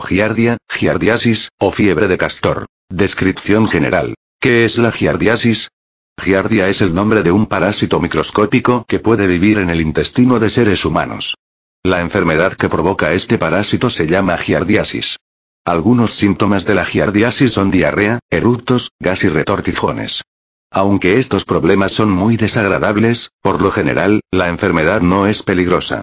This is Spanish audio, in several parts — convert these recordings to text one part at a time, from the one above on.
Giardia, giardiasis, o fiebre de castor. Descripción general. ¿Qué es la giardiasis? Giardia es el nombre de un parásito microscópico que puede vivir en el intestino de seres humanos. La enfermedad que provoca este parásito se llama giardiasis. Algunos síntomas de la giardiasis son diarrea, eructos, gas y retortijones. Aunque estos problemas son muy desagradables, por lo general, la enfermedad no es peligrosa.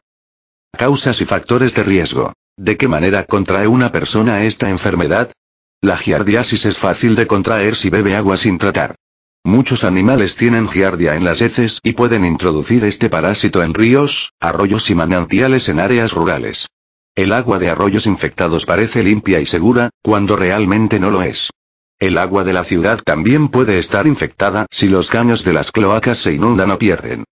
Causas y factores de riesgo. ¿De qué manera contrae una persona esta enfermedad? La giardiasis es fácil de contraer si bebe agua sin tratar. Muchos animales tienen giardia en las heces y pueden introducir este parásito en ríos, arroyos y manantiales en áreas rurales. El agua de arroyos infectados parece limpia y segura, cuando realmente no lo es. El agua de la ciudad también puede estar infectada si los caños de las cloacas se inundan o pierden.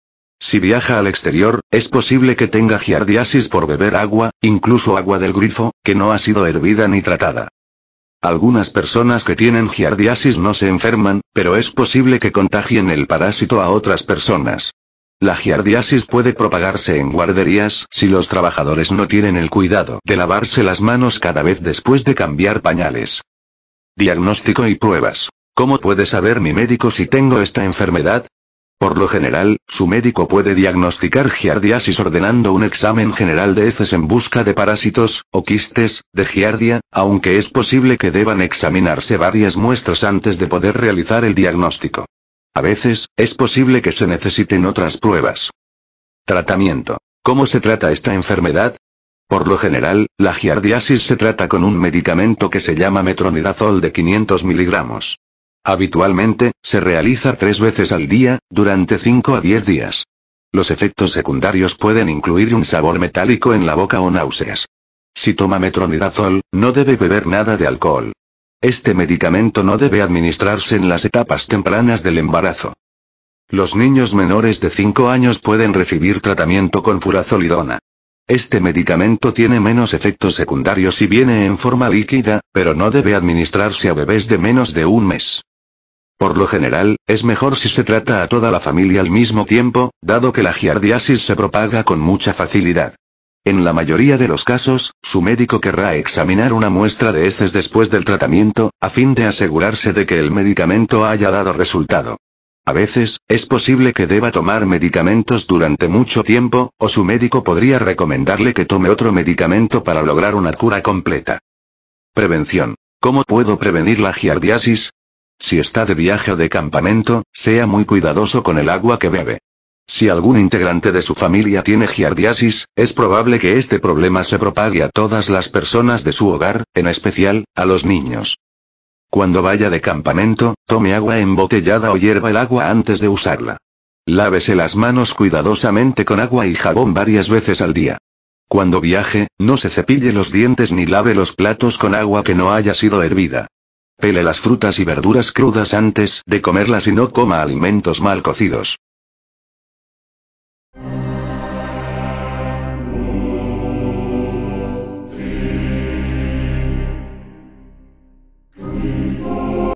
Si viaja al exterior, es posible que tenga giardiasis por beber agua, incluso agua del grifo, que no ha sido hervida ni tratada. Algunas personas que tienen giardiasis no se enferman, pero es posible que contagien el parásito a otras personas. La giardiasis puede propagarse en guarderías si los trabajadores no tienen el cuidado de lavarse las manos cada vez después de cambiar pañales. Diagnóstico y pruebas. ¿Cómo puede saber mi médico si tengo esta enfermedad? Por lo general, su médico puede diagnosticar giardiasis ordenando un examen general de heces en busca de parásitos, o quistes, de giardia, aunque es posible que deban examinarse varias muestras antes de poder realizar el diagnóstico. A veces, es posible que se necesiten otras pruebas. Tratamiento. ¿Cómo se trata esta enfermedad? Por lo general, la giardiasis se trata con un medicamento que se llama metronidazol de 500 miligramos. Habitualmente, se realiza tres veces al día, durante 5 a 10 días. Los efectos secundarios pueden incluir un sabor metálico en la boca o náuseas. Si toma metronidazol, no debe beber nada de alcohol. Este medicamento no debe administrarse en las etapas tempranas del embarazo. Los niños menores de 5 años pueden recibir tratamiento con furazolidona. Este medicamento tiene menos efectos secundarios y viene en forma líquida, pero no debe administrarse a bebés de menos de un mes. Por lo general, es mejor si se trata a toda la familia al mismo tiempo, dado que la giardiasis se propaga con mucha facilidad. En la mayoría de los casos, su médico querrá examinar una muestra de heces después del tratamiento, a fin de asegurarse de que el medicamento haya dado resultado. A veces, es posible que deba tomar medicamentos durante mucho tiempo, o su médico podría recomendarle que tome otro medicamento para lograr una cura completa. Prevención. ¿Cómo puedo prevenir la giardiasis? Si está de viaje o de campamento, sea muy cuidadoso con el agua que bebe. Si algún integrante de su familia tiene giardiasis, es probable que este problema se propague a todas las personas de su hogar, en especial, a los niños. Cuando vaya de campamento, tome agua embotellada o hierva el agua antes de usarla. Lávese las manos cuidadosamente con agua y jabón varias veces al día. Cuando viaje, no se cepille los dientes ni lave los platos con agua que no haya sido hervida. Pele las frutas y verduras crudas antes de comerlas y no coma alimentos mal cocidos.